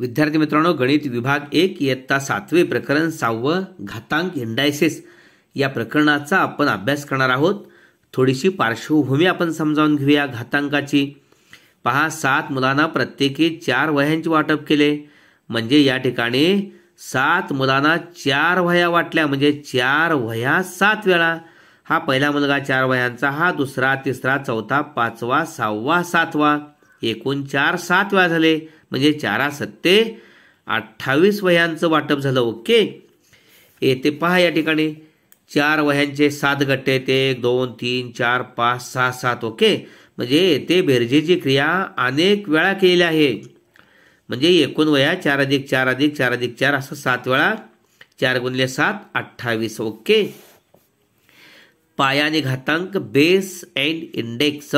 विद्यार्थी मित्रांनो गणित विभाग एक इयत्ता सातवे प्रकरण सहावं घातांक इंडायसेस या प्रकरणाचा आपण अभ्यास करणार आहोत थोडीशी पार्श्वभूमी आपण समजावून घेऊया घातांकाची पहा सात मुलांना प्रत्येकी चार वह्यांचे वाटप केले म्हणजे या ठिकाणी सात मुलांना चार वह्या वाटल्या म्हणजे चार वह्या सात वेळा हा पहिला मुलगा चार वह्यांचा हा दुसरा तिसरा चौथा पाचवा सहावा सातवा एकूण चार सात वेळा झाले म्हणजे चारा सत्ते अठ्ठावीस वयांचं वाटप झालं ओके येते पहा या ठिकाणी चार वह्यांचे सात गट्टे येते एक दोन तीन चार पाच सहा सात ओके म्हणजे येथे बेरजेची क्रिया अनेक वेळा केलेली आहे म्हणजे एकूण वया चार अधिक चार अधिक चार अधिक चार असं सात वेळा चार गुणले सात अठ्ठावीस ओके पायाने घातांक बेस अँड इंडेक्स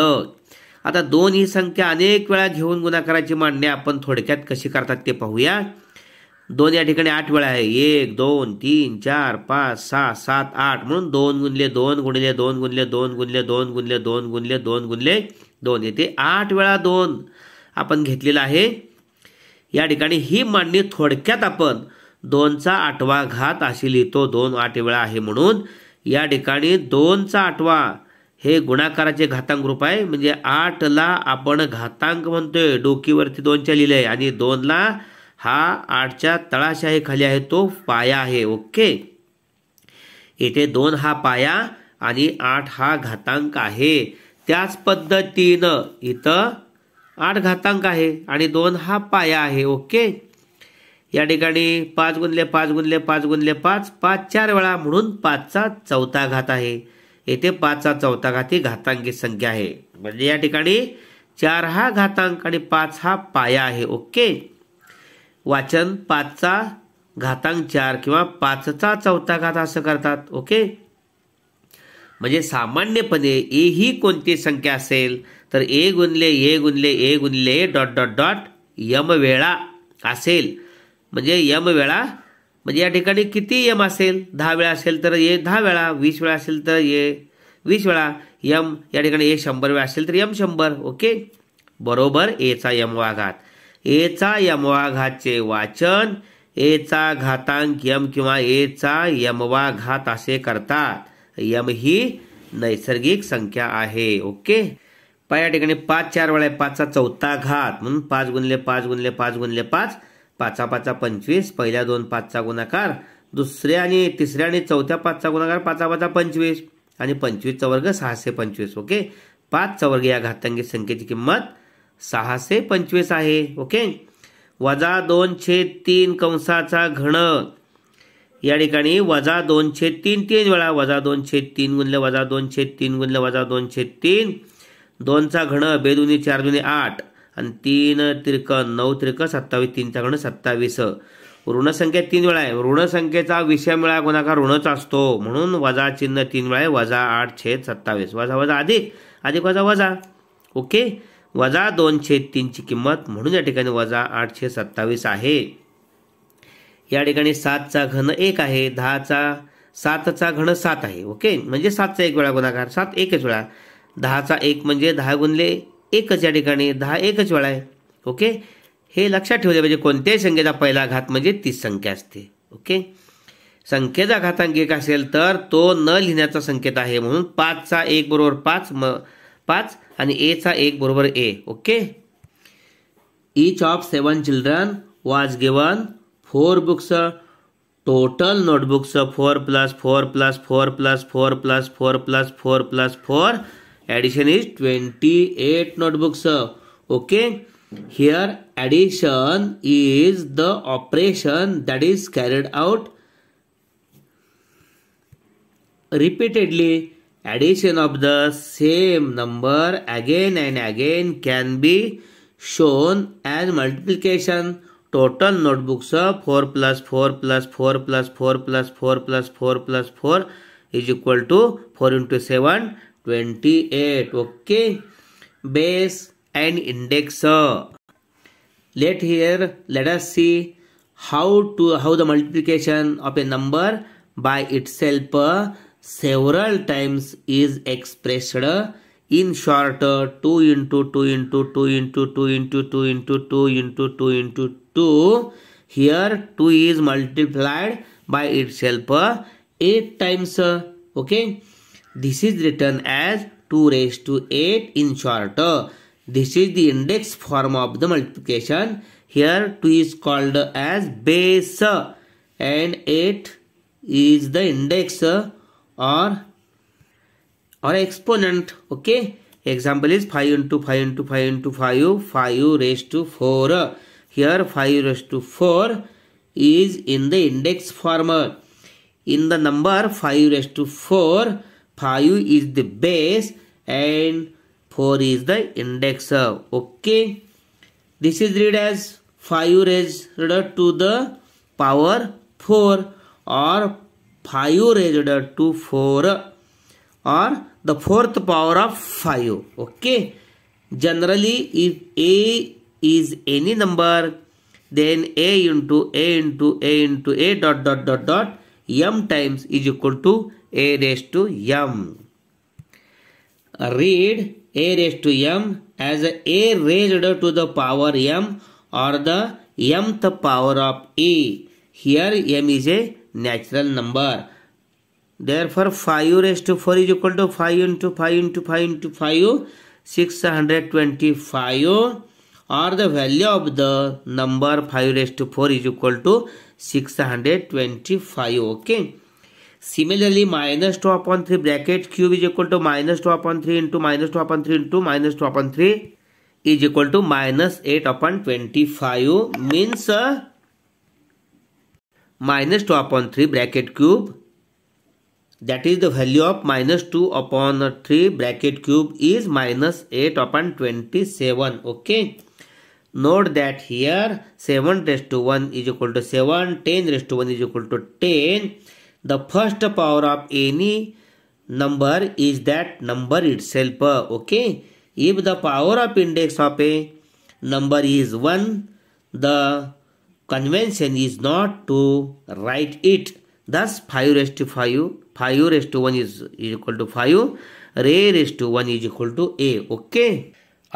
आता दोन ही संख्या अनेक वेळा घेऊन गुणाकाराची मांडणी आपण थोडक्यात कशी करतात ते पाहूया दोन या ठिकाणी आठ वेळा आहे एक दोन तीन चार पाच सहा सात आठ म्हणून दोन गुणले दोन गुणले दोन गुणले दोन गुणले दोन गुणले दोन गुणले दोन गुणले दोन येते आठ वेळा दोन आपण घेतलेला आहे या ठिकाणी ही मांडणी थोडक्यात आपण दोनचा आठवा घात अशी लिहितो दोन आठ वेळा आहे म्हणून या ठिकाणी दोनचा आठवा हे गुणाकाराचे घातांक रूप आहे म्हणजे आठला आपण घातांक म्हणतोय डोकीवरती दोनच्या लिहिलं आहे आणि दोनला हा आठच्या खाली आहे तो पाया आहे ओके इथे दोन हा पाया आणि आठ हा घातांक आहे त्याच पद्धतीनं इथं आठ घातांक आहे आणि दोन हा पाया आहे ओके या ठिकाणी पाच गुणले पाच गुणले पाच गुणले पाच पाच चार वेळा म्हणून पाचचा चौथा घात आहे येथे पाचचा चौथा ही घातांकी संख्या आहे म्हणजे या ठिकाणी चार हा घातांक आणि पाच हा पाया आहे ओके वाचन पाचचा घातांक चार किंवा पाचचा चौथा घात असं करतात ओके म्हणजे सामान्यपणे ए ही कोणती संख्या असेल तर ए गुणले ए गुणले ए गुणले डॉट डॉट डॉट यम वेळा असेल म्हणजे यम वेळा म्हणजे या ठिकाणी किती यम असेल दहा वेळा असेल तर ये दहा वेळा वीस वेळा असेल तर ये वीस वेळा यम या ठिकाणी ये शंभर वेळा असेल तर यम शंभर ओके बरोबर एचा यमवाघात एचा यमवाघातचे वाचन एचा घातांक यम किंवा एचा यमवाघात असे करतात यम ही नैसर्गिक संख्या आहे ओके पहा या ठिकाणी पाच चार वेळा आहे पाचचा चौथा घात म्हणून पाच गुणले पाच गुणले पाच गुणले पाच पाचा पाचा पंचवीस पहिल्या दोन पाचचा गुणाकार दुसऱ्या आणि तिसऱ्या आणि चौथ्या पाचचा गुणाकार पाचा पाचा पंचवीस आणि पंचवीसचा वर्ग सहाशे पंचवीस ओके पाचचा वर्ग या घातांकी संख्येची किंमत सहाशे पंचवीस आहे ओके वजा दोन दोनशे तीन कंसाचा घण या ठिकाणी वजा दोनशे तीन तीन वेळा वजा दोन दोनशे तीन गुणले वजा दोन दोनशे तीन गुणले वजा दोनशे तीन दोनचा घण बेदुनी चार दुनी आठ आणि तीन त्रिक नऊ त्रिक सत्तावीस गण सत्तावीस ऋणसंख्या तीन वेळा आहे ऋणसंख्येचा विषय वेळा गुणाकार ऋणच असतो म्हणून वजा चिन्ह तीन वेळा आहे वजा आठ छेद सत्तावीस वजा वजा अधिक अधिक वजा वजा ओके वजा दोन छेद तीनची किंमत म्हणून या ठिकाणी वजा आठ छेद सत्तावीस आहे या ठिकाणी सातचा घन एक आहे दहाचा सातचा घन सात आहे ओके म्हणजे सातचा एक वेळा गुणाकार सात एकच वेळा दहाचा एक म्हणजे दहा गुणले एकच या ठिकाणी दहा एकच वेळा आहे ओके हे लक्षात ठेवले पाहिजे कोणत्याही संख्येचा पहिला घात म्हणजे तीस संख्या असते ओके संख्येचा घातांक एक असेल तर तो न लिहिण्याचा संकेत आहे म्हणून पाचचा एक बरोबर पाच म पाच आणि एचा एक बरोबर a okay each of seven children was given four books total notebooks four plus four plus four plus four plus four plus four plus four addition is 28 notebooks okay here addition is the operation that is carried out repeatedly addition of the same number again and again can be shown as multiplication total notebooks of 4 plus 4 plus 4 plus 4 plus 4 plus 4 plus 4 is equal to 4 into 7 28 okay base and indexer let here let us see how to how the multiplication of a number by itself uh, several times is expressed uh, in short uh, 2 into 2 into 2 into 2 into 2 into 2 into 2 into 2 here 2 is multiplied by itself uh, 8 times uh, okay this is written as 2 raised to 8 in short. This is the index form of the multiplication. Here 2 is called as base and 8 is the index or or exponent. Okay. Example is 5 into 5 into 5 into 5, 5 raised to 4. Here 5 raised to 4 is in the index form. In the number 5 raised to 4, 5 is the base and 4 is the of okay this is read as 5 raised to the power 4 or 5 raised to 4 or the fourth power of 5 okay generally if a is any number then a into a into a into a dot dot dot dot m times is equal to a raised to m. Read a raised to m as a raised to the power m or the mth power of a. Here m is a natural number. Therefore 5 raised to 4 is equal to 5 into 5 into 5 into 5 625 or the value of the number 5 raised to 4 is equal to 625 okay Similarly, minus 2 upon 3 bracket cube is equal to minus 2 upon 3 into minus 2 upon 3 into minus 2 upon 3 is equal to minus 8 upon 25 means uh, minus 2 upon 3 bracket cube that is the value of minus 2 upon 3 bracket cube is minus 8 upon 27 okay note that here 7 raised to 1 is equal to 7 10 raised to 1 is equal to 10 the first power of any number is that number itself okay if the power of index of a number is one the convention is not to write it to five five raised to one is is equal to five रे to one is equal to a okay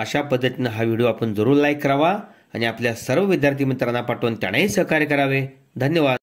अशा पद्धतीनं हा video आपण जरूर like करावा आणि आपल्या सर्व विद्यार्थी मित्रांना पाठवून त्यांनाही सहकार्य करावे धन्यवाद